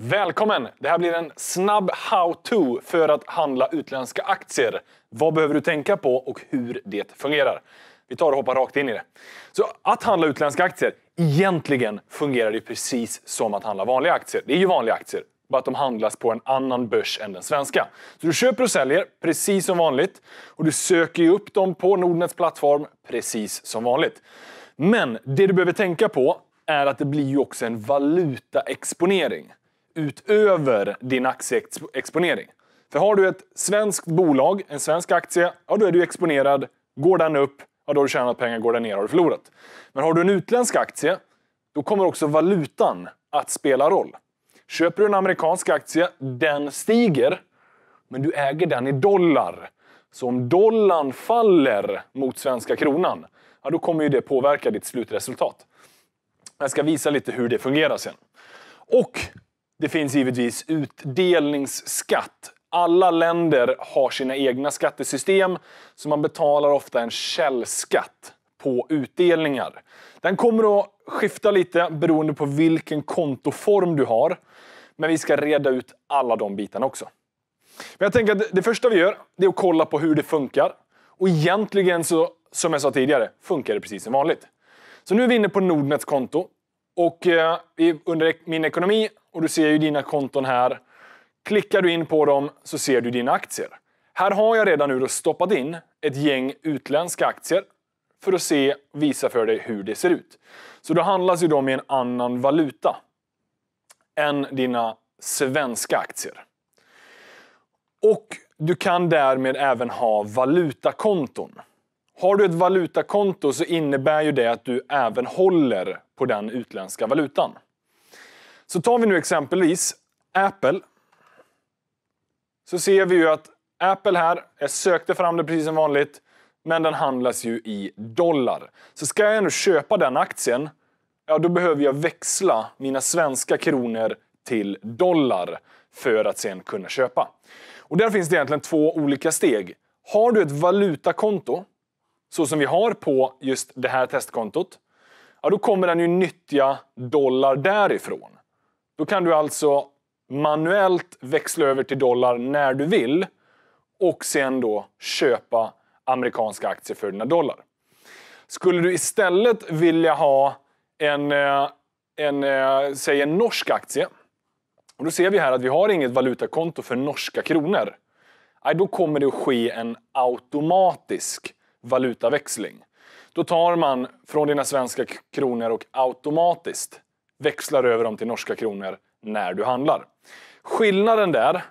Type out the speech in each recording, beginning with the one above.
Välkommen! Det här blir en snabb how-to för att handla utländska aktier. Vad behöver du tänka på och hur det fungerar? Vi tar och hoppar rakt in i det. Så att handla utländska aktier, egentligen fungerar det precis som att handla vanliga aktier. Det är ju vanliga aktier, bara att de handlas på en annan börs än den svenska. Så du köper och säljer precis som vanligt och du söker upp dem på Nordnets plattform precis som vanligt. Men det du behöver tänka på är att det blir ju också en valutaexponering utöver din aktieexponering. För har du ett svenskt bolag, en svensk aktie, ja då är du exponerad. Går den upp, ja då har du tjänat pengar. Går den ner har du förlorat. Men har du en utländsk aktie, då kommer också valutan att spela roll. Köper du en amerikansk aktie, den stiger, men du äger den i dollar. Så om dollarn faller mot svenska kronan, ja, då kommer ju det påverka ditt slutresultat. Jag ska visa lite hur det fungerar sen. Och det finns givetvis utdelningsskatt. Alla länder har sina egna skattesystem, så man betalar ofta en källskatt på utdelningar. Den kommer att skifta lite beroende på vilken kontoform du har. Men vi ska reda ut alla de bitarna också. Men jag tänker att det första vi gör, det är att kolla på hur det funkar. Och egentligen, så, som jag sa tidigare, funkar det precis som vanligt. Så nu är vi inne på Nordnets konto. Och eh, under min ekonomi och du ser ju dina konton här. Klickar du in på dem så ser du dina aktier. Här har jag redan nu stoppat in ett gäng utländska aktier för att se visa för dig hur det ser ut. Så då handlas ju de i en annan valuta än dina svenska aktier. Och du kan därmed även ha valutakonton. Har du ett valutakonto så innebär ju det att du även håller på den utländska valutan. Så tar vi nu exempelvis Apple. Så ser vi ju att Apple här, jag sökte fram det precis som vanligt, men den handlas ju i dollar. Så ska jag nu köpa den aktien, ja då behöver jag växla mina svenska kronor till dollar för att sen kunna köpa. Och där finns det egentligen två olika steg. Har du ett valutakonto, så som vi har på just det här testkontot, ja, då kommer den ju nyttja dollar därifrån. Då kan du alltså manuellt växla över till dollar när du vill och sen då köpa amerikanska aktier för dina dollar. Skulle du istället vilja ha en, eh, en, eh, säg en norsk aktie, och då ser vi här att vi har inget valutakonto för norska kronor. då kommer det att ske en automatisk valutaväxling. Då tar man från dina svenska kronor och automatiskt växlar över dem till norska kronor när du handlar. Skillnaden där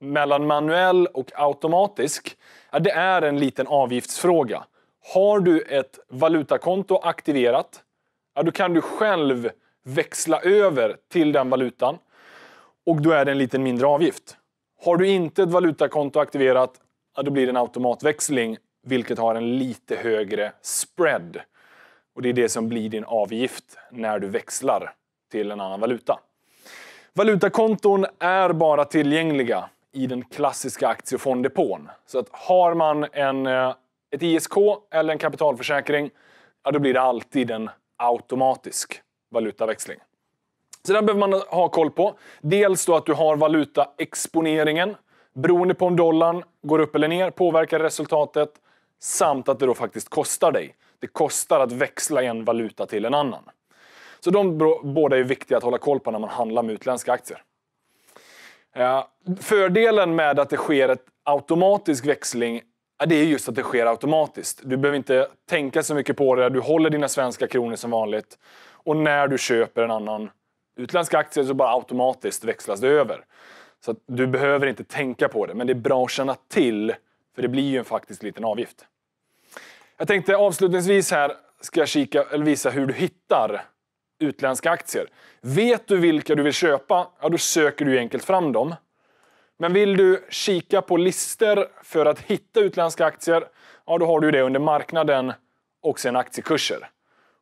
mellan manuell och automatisk, det är en liten avgiftsfråga. Har du ett valutakonto aktiverat, då kan du själv växla över till den valutan och då är det en liten mindre avgift. Har du inte ett valutakonto aktiverat, då blir det en automatväxling vilket har en lite högre spread. Och det är det som blir din avgift när du växlar till en annan valuta. Valutakonton är bara tillgängliga i den klassiska aktiefondepån. Så att har man en, eh, ett ISK eller en kapitalförsäkring, ja, då blir det alltid en automatisk valutaväxling. Så den behöver man ha koll på. Dels då att du har valutaexponeringen. Beroende på om dollarn går upp eller ner påverkar resultatet. Samt att det då faktiskt kostar dig det kostar att växla en valuta till en annan. Så de båda är viktiga att hålla koll på när man handlar med utländska aktier. Eh, fördelen med att det sker en automatisk växling det är just att det sker automatiskt. Du behöver inte tänka så mycket på det. Du håller dina svenska kronor som vanligt. Och när du köper en annan utländsk aktie så bara automatiskt växlas det över. Så du behöver inte tänka på det, men det är bra att känna till för det blir ju en faktiskt liten avgift. Jag tänkte avslutningsvis här ska jag kika, eller visa hur du hittar utländska aktier. Vet du vilka du vill köpa, ja, då söker du enkelt fram dem. Men vill du kika på lister för att hitta utländska aktier, ja, då har du det under marknaden och sen aktiekurser.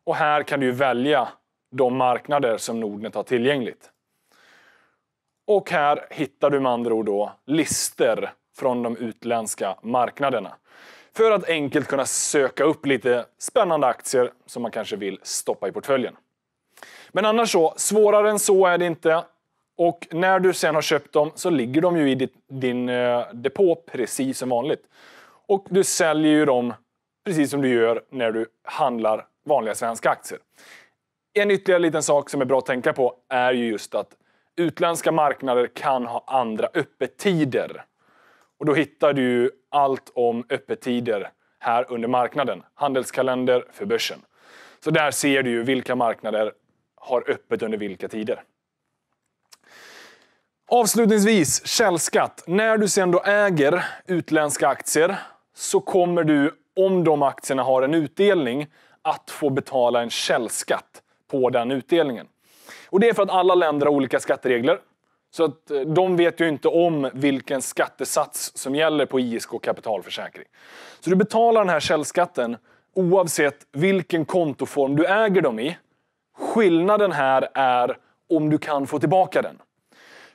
Och här kan du välja de marknader som Nordnet har tillgängligt. Och här hittar du med andra ord då lister från de utländska marknaderna för att enkelt kunna söka upp lite spännande aktier som man kanske vill stoppa i portföljen. Men annars så, svårare än så är det inte. Och när du sen har köpt dem så ligger de ju i din eh, depå precis som vanligt. Och du säljer ju dem precis som du gör när du handlar vanliga svenska aktier. En ytterligare liten sak som är bra att tänka på är ju just att utländska marknader kan ha andra öppettider och då hittar du allt om öppettider här under marknaden. Handelskalender för börsen. Så där ser du vilka marknader har öppet under vilka tider. Avslutningsvis, källskatt. När du sen då äger utländska aktier så kommer du, om de aktierna har en utdelning, att få betala en källskatt på den utdelningen. Och det är för att alla länder har olika skatteregler. Så att eh, de vet ju inte om vilken skattesats som gäller på ISK kapitalförsäkring. Så du betalar den här källskatten oavsett vilken kontoform du äger dem i. Skillnaden här är om du kan få tillbaka den.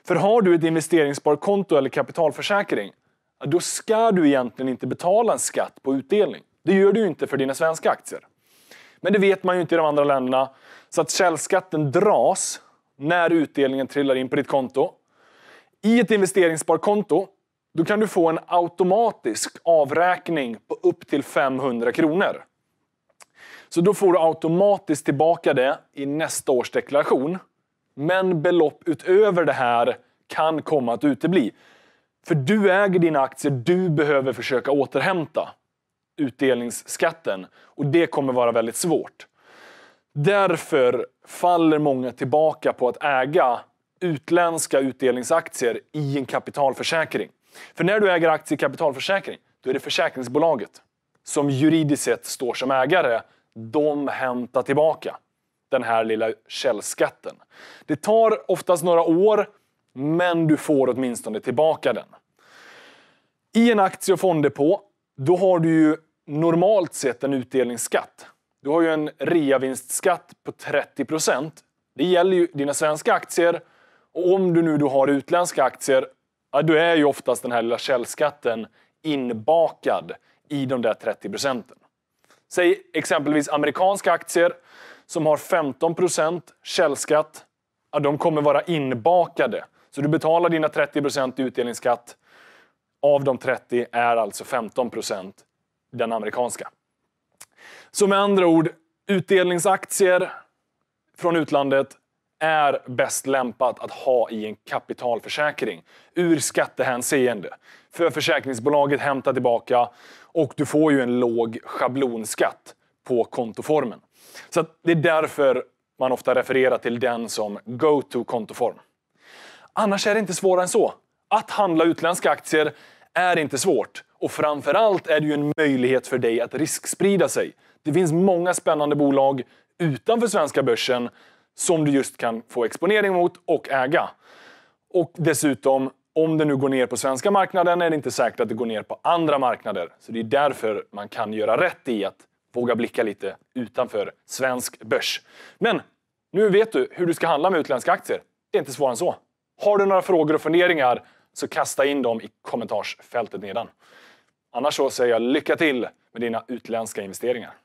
För har du ett investeringssparkonto eller kapitalförsäkring, då ska du egentligen inte betala en skatt på utdelning. Det gör du inte för dina svenska aktier. Men det vet man ju inte i de andra länderna, så att källskatten dras när utdelningen trillar in på ditt konto. I ett investeringssparkonto då kan du få en automatisk avräkning på upp till 500 kronor. Så då får du automatiskt tillbaka det i nästa års deklaration. Men belopp utöver det här kan komma att utebli. För du äger dina aktier, du behöver försöka återhämta utdelningsskatten. Och det kommer vara väldigt svårt. Därför faller många tillbaka på att äga utländska utdelningsaktier i en kapitalförsäkring. För när du äger aktier i kapitalförsäkring, då är det försäkringsbolaget som juridiskt sett står som ägare. De hämtar tillbaka den här lilla källskatten. Det tar oftast några år, men du får åtminstone tillbaka den. I en aktie och fonddepå, då har du ju normalt sett en utdelningsskatt du har ju en reavinstskatt på 30 procent. Det gäller ju dina svenska aktier och om du nu då har utländska aktier, ja, då är ju oftast den här lilla källskatten inbakad i de där 30 procenten. Säg exempelvis amerikanska aktier som har 15 procent källskatt. Ja, de kommer vara inbakade. Så du betalar dina 30 procent utdelningsskatt. Av de 30 är alltså 15 procent den amerikanska. Så med andra ord, utdelningsaktier från utlandet är bäst lämpat att ha i en kapitalförsäkring ur skattehänseende. För försäkringsbolaget hämtar tillbaka och du får ju en låg schablonskatt på kontoformen. Så det är därför man ofta refererar till den som go-to-kontoform. Annars är det inte svårare än så. Att handla utländska aktier är inte svårt och framför allt är det ju en möjlighet för dig att risksprida sig. Det finns många spännande bolag utanför svenska börsen som du just kan få exponering mot och äga. Och dessutom, om det nu går ner på svenska marknaden är det inte säkert att det går ner på andra marknader. Så det är därför man kan göra rätt i att våga blicka lite utanför svensk börs. Men nu vet du hur du ska handla med utländska aktier. Det är inte svårare än så. Har du några frågor och funderingar så kasta in dem i kommentarsfältet nedan. Annars så säger jag lycka till med dina utländska investeringar.